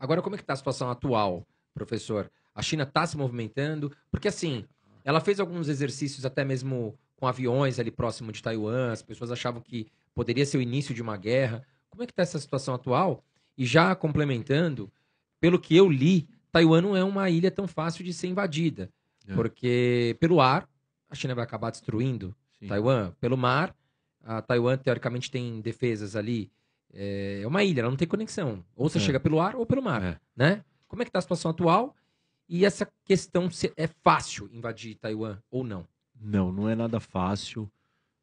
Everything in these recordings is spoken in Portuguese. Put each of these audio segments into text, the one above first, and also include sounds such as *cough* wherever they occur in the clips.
Agora, como é que está a situação atual, professor? A China está se movimentando? Porque, assim, ela fez alguns exercícios até mesmo com aviões ali próximo de Taiwan, as pessoas achavam que poderia ser o início de uma guerra. Como é que está essa situação atual? E já complementando, pelo que eu li, Taiwan não é uma ilha tão fácil de ser invadida, é. porque pelo ar a China vai acabar destruindo Sim. Taiwan, pelo mar a Taiwan teoricamente tem defesas ali é, é uma ilha, ela não tem conexão. Ou você é. chega pelo ar ou pelo mar, é. né? Como é que tá a situação atual? E essa questão se é fácil invadir Taiwan ou não? Não, não é nada fácil,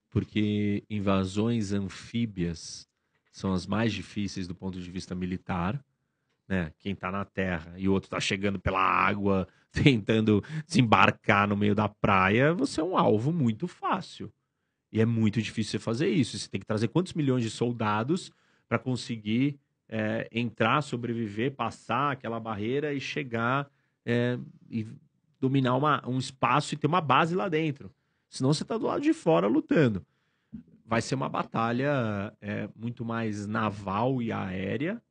porque invasões anfíbias são as mais difíceis do ponto de vista militar, né? Quem está na terra e o outro está chegando pela água, *laughs* tentando desembarcar no meio da praia, você é um alvo muito fácil. E é muito difícil você fazer isso. Você tem que trazer quantos milhões de soldados para conseguir é, entrar, sobreviver, passar aquela barreira e chegar é, e dominar uma, um espaço e ter uma base lá dentro. Senão você está do lado de fora lutando. Vai ser uma batalha é, muito mais naval e aérea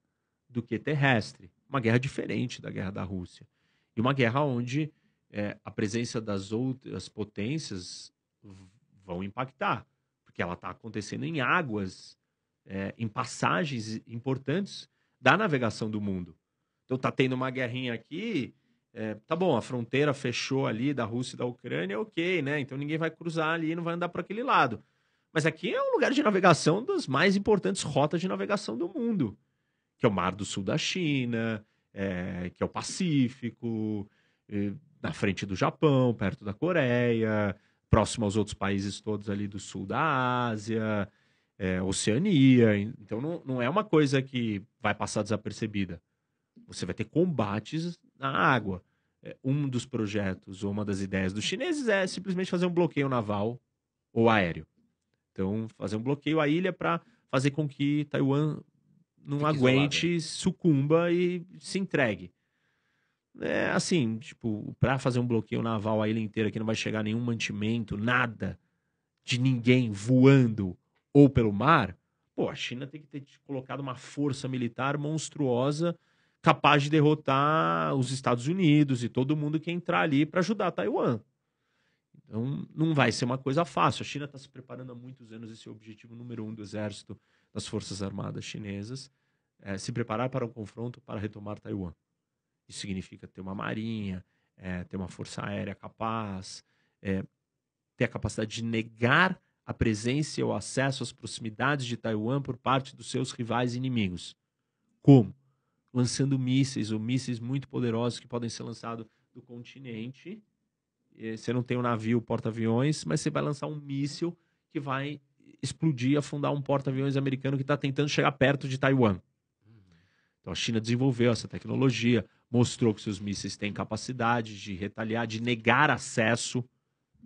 do que terrestre. Uma guerra diferente da guerra da Rússia. E uma guerra onde é, a presença das outras potências vão impactar. Porque ela está acontecendo em águas é, em passagens importantes da navegação do mundo. Então tá tendo uma guerrinha aqui, é, tá bom, a fronteira fechou ali da Rússia e da Ucrânia, é ok, né? Então ninguém vai cruzar ali, não vai andar para aquele lado. Mas aqui é um lugar de navegação das mais importantes rotas de navegação do mundo, que é o Mar do Sul da China, é, que é o Pacífico, é, na frente do Japão, perto da Coreia, próximo aos outros países todos ali do sul da Ásia é, Oceania. Então não, não é uma coisa que vai passar desapercebida. Você vai ter combates na água. É, um dos projetos ou uma das ideias dos chineses é simplesmente fazer um bloqueio naval ou aéreo. Então, fazer um bloqueio à ilha para fazer com que Taiwan não Fique aguente, isolado. sucumba e se entregue. É assim, tipo, para fazer um bloqueio naval à ilha inteira que não vai chegar nenhum mantimento, nada de ninguém voando ou pelo mar, pô, a China tem que ter colocado uma força militar monstruosa capaz de derrotar os Estados Unidos e todo mundo que entrar ali para ajudar Taiwan. Então, não vai ser uma coisa fácil. A China está se preparando há muitos anos, esse é o objetivo número um do exército das Forças Armadas Chinesas, é, se preparar para um confronto para retomar Taiwan. Isso significa ter uma marinha, é, ter uma força aérea capaz, é, ter a capacidade de negar a presença e o acesso às proximidades de Taiwan por parte dos seus rivais inimigos. Como? Lançando mísseis ou mísseis muito poderosos que podem ser lançados do continente. Eh, você não tem um navio, porta-aviões, mas você vai lançar um míssil que vai explodir, afundar um porta-aviões americano que está tentando chegar perto de Taiwan. Então a China desenvolveu essa tecnologia, mostrou que seus mísseis têm capacidade de retaliar, de negar acesso.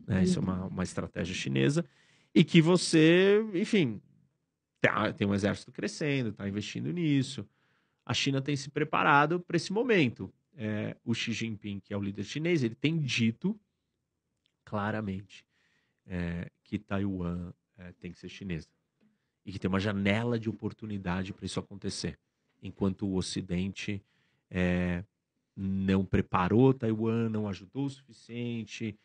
Né? Isso é uma, uma estratégia chinesa e que você, enfim, tá, tem um exército crescendo, está investindo nisso. A China tem se preparado para esse momento. É, o Xi Jinping, que é o líder chinês, ele tem dito claramente é, que Taiwan é, tem que ser chinesa e que tem uma janela de oportunidade para isso acontecer, enquanto o Ocidente é, não preparou Taiwan, não ajudou o suficiente,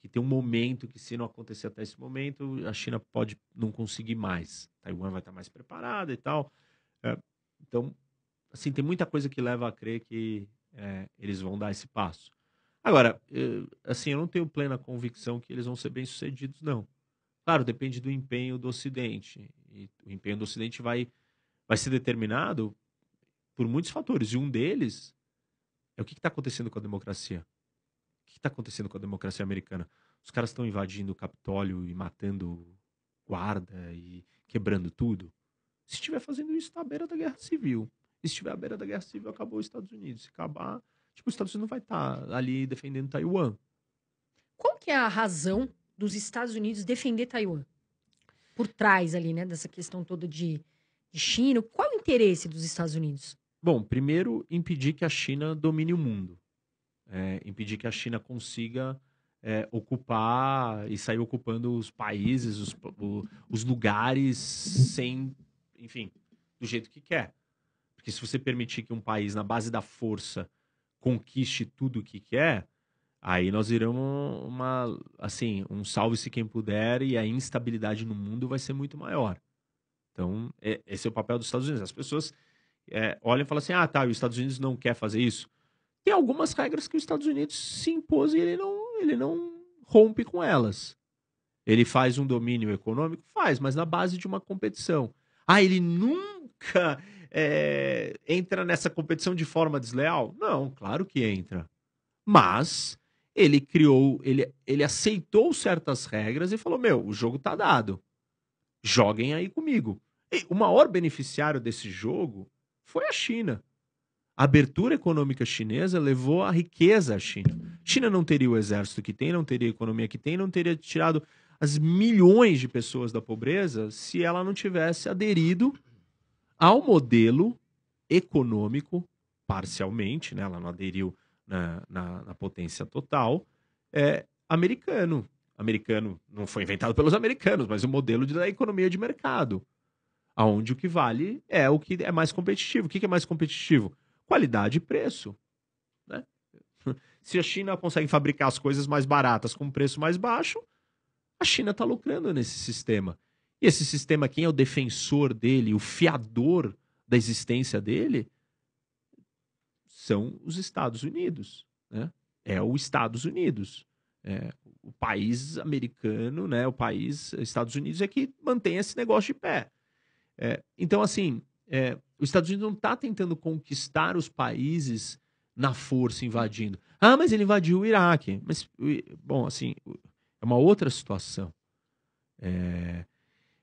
que tem um momento que se não acontecer até esse momento, a China pode não conseguir mais. Taiwan vai estar mais preparada e tal. É, então, assim, tem muita coisa que leva a crer que é, eles vão dar esse passo. Agora, eu, assim, eu não tenho plena convicção que eles vão ser bem-sucedidos, não. Claro, depende do empenho do Ocidente. E o empenho do Ocidente vai, vai ser determinado por muitos fatores. E um deles é o que está acontecendo com a democracia que está acontecendo com a democracia americana? Os caras estão invadindo o Capitólio e matando guarda e quebrando tudo? Se estiver fazendo isso, está à beira da guerra civil. E se estiver à beira da guerra civil, acabou os Estados Unidos. Se acabar, tipo, os Estados Unidos não vai estar tá ali defendendo Taiwan. Qual que é a razão dos Estados Unidos defender Taiwan? Por trás ali, né, dessa questão toda de, de China, qual o interesse dos Estados Unidos? Bom, primeiro, impedir que a China domine o mundo é, impedir que a China consiga é, ocupar e sair ocupando os países, os, o, os lugares sem, enfim, do jeito que quer. Porque se você permitir que um país, na base da força, conquiste tudo o que quer, aí nós iremos uma, assim, um salve-se quem puder e a instabilidade no mundo vai ser muito maior. Então, é, esse é o papel dos Estados Unidos. As pessoas é, olham e falam assim, ah, tá, os Estados Unidos não quer fazer isso tem algumas regras que os Estados Unidos se impôs e ele não, ele não rompe com elas. Ele faz um domínio econômico? Faz, mas na base de uma competição. Ah, ele nunca é, entra nessa competição de forma desleal? Não, claro que entra. Mas ele criou, ele, ele aceitou certas regras e falou: meu, o jogo tá dado. Joguem aí comigo. E o maior beneficiário desse jogo foi a China. A abertura econômica chinesa levou a riqueza à China. China não teria o exército que tem, não teria a economia que tem, não teria tirado as milhões de pessoas da pobreza se ela não tivesse aderido ao modelo econômico parcialmente, né? ela não aderiu na, na, na potência total, é, americano. Americano não foi inventado pelos americanos, mas o modelo da economia de mercado, aonde o que vale é o que é mais competitivo. O que é mais competitivo? qualidade e preço. Né? *laughs* Se a China consegue fabricar as coisas mais baratas com um preço mais baixo, a China está lucrando nesse sistema. E esse sistema, quem é o defensor dele, o fiador da existência dele, são os Estados Unidos. Né? É o Estados Unidos. É, o país americano, né, o país Estados Unidos é que mantém esse negócio de pé. É, então, assim, é, os Estados Unidos não está tentando conquistar os países na força, invadindo. Ah, mas ele invadiu o Iraque. Mas, bom, assim, é uma outra situação. É...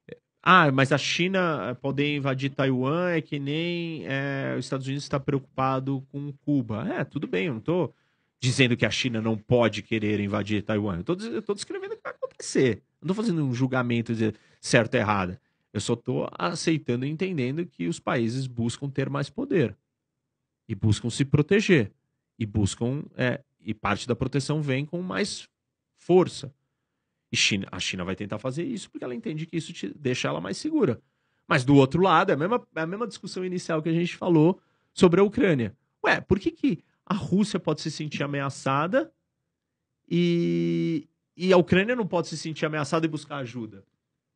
é ah, mas a China eh, poder invadir Taiwan é que nem é, os Estados Unidos está preocupado com Cuba. É, tudo bem, eu não estou dizendo que a China não pode querer invadir Taiwan. Eu estou descrevendo o que vai acontecer. Não estou fazendo um julgamento de certo ou errado. Eu só estou aceitando e entendendo que os países buscam ter mais poder e buscam se proteger e buscam é, e parte da proteção vem com mais força. E China, a China vai tentar fazer isso porque ela entende que isso deixa ela mais segura. Mas do outro lado, é a mesma, é a mesma discussão inicial que a gente falou sobre a Ucrânia. Ué, por que, que a Rússia pode se sentir ameaçada e, e a Ucrânia não pode se sentir ameaçada e buscar ajuda?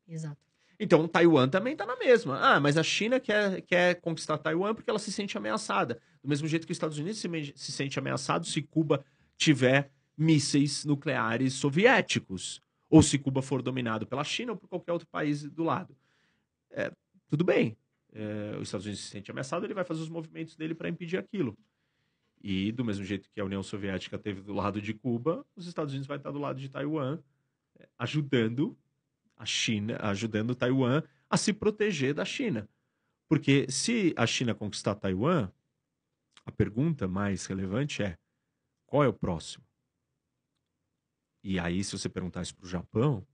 Exato. Então, Taiwan também está na mesma. Ah, mas a China quer, quer conquistar Taiwan porque ela se sente ameaçada. Do mesmo jeito que os Estados Unidos se, se sente ameaçado se Cuba tiver mísseis nucleares soviéticos. Ou se Cuba for dominado pela China ou por qualquer outro país do lado. É, tudo bem. É, os Estados Unidos se sente ameaçado, ele vai fazer os movimentos dele para impedir aquilo. E do mesmo jeito que a União Soviética teve do lado de Cuba, os Estados Unidos vai estar do lado de Taiwan, é, ajudando a China, ajudando Taiwan a se proteger da China. Porque se a China conquistar Taiwan, a pergunta mais relevante é: qual é o próximo? E aí, se você perguntar isso para o Japão,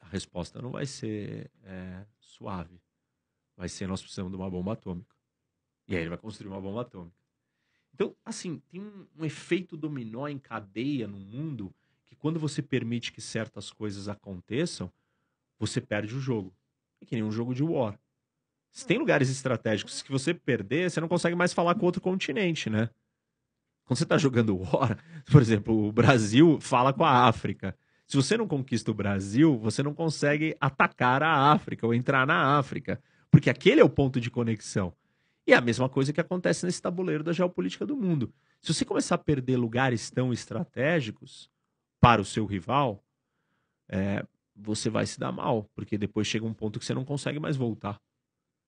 a resposta não vai ser é, suave. Vai ser: nós precisamos de uma bomba atômica. E aí ele vai construir uma bomba atômica. Então, assim, tem um, um efeito dominó em cadeia no mundo quando você permite que certas coisas aconteçam, você perde o jogo. É que nem um jogo de war. Se tem hum. lugares estratégicos que você perder, você não consegue mais falar com outro continente, né? Quando você está jogando war, *laughs* por exemplo, o Brasil fala com a África. Se você não conquista o Brasil, você não consegue atacar a África ou entrar na África, porque aquele é o ponto de conexão. E é a mesma coisa que acontece nesse tabuleiro da geopolítica do mundo. Se você começar a perder lugares tão estratégicos, para o seu rival, é, você vai se dar mal, porque depois chega um ponto que você não consegue mais voltar.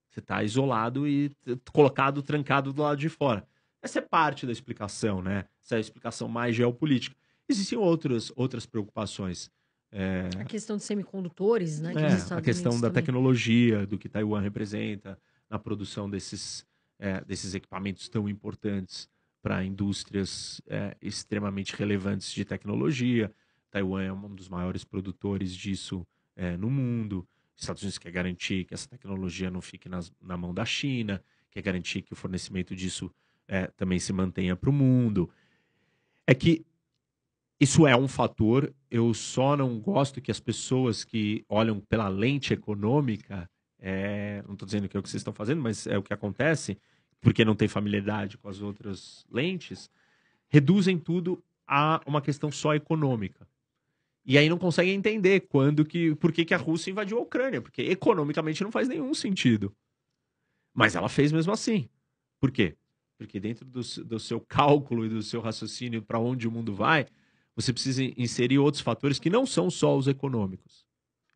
Você está isolado e colocado, trancado do lado de fora. Essa é parte da explicação, né? Essa é a explicação mais geopolítica. Existem outras, outras preocupações. É... A questão de semicondutores, né? Que é, a questão da também. tecnologia, do que Taiwan representa na produção desses, é, desses equipamentos tão importantes para indústrias é, extremamente relevantes de tecnologia. Taiwan é um dos maiores produtores disso é, no mundo. Estados Unidos quer garantir que essa tecnologia não fique nas, na mão da China, quer garantir que o fornecimento disso é, também se mantenha para o mundo. É que isso é um fator. Eu só não gosto que as pessoas que olham pela lente econômica, é, não estou dizendo que é o que vocês estão fazendo, mas é o que acontece, porque não tem familiaridade com as outras lentes, reduzem tudo a uma questão só econômica. E aí não conseguem entender quando que, por que, que a Rússia invadiu a Ucrânia, porque economicamente não faz nenhum sentido. Mas ela fez mesmo assim. Por quê? Porque dentro do, do seu cálculo e do seu raciocínio para onde o mundo vai, você precisa inserir outros fatores que não são só os econômicos.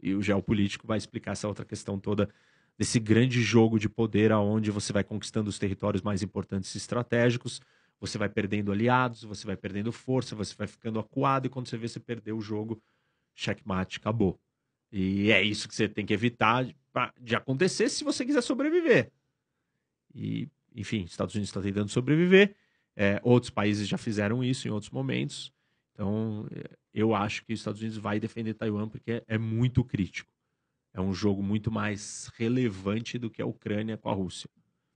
E o geopolítico vai explicar essa outra questão toda desse grande jogo de poder aonde você vai conquistando os territórios mais importantes e estratégicos, você vai perdendo aliados, você vai perdendo força, você vai ficando acuado e quando você vê você perdeu o jogo, checkmate, acabou. E é isso que você tem que evitar de acontecer se você quiser sobreviver. E, enfim, Estados Unidos está tentando sobreviver. É, outros países já fizeram isso em outros momentos. Então, é, eu acho que os Estados Unidos vai defender Taiwan porque é, é muito crítico é um jogo muito mais relevante do que a Ucrânia com a Rússia.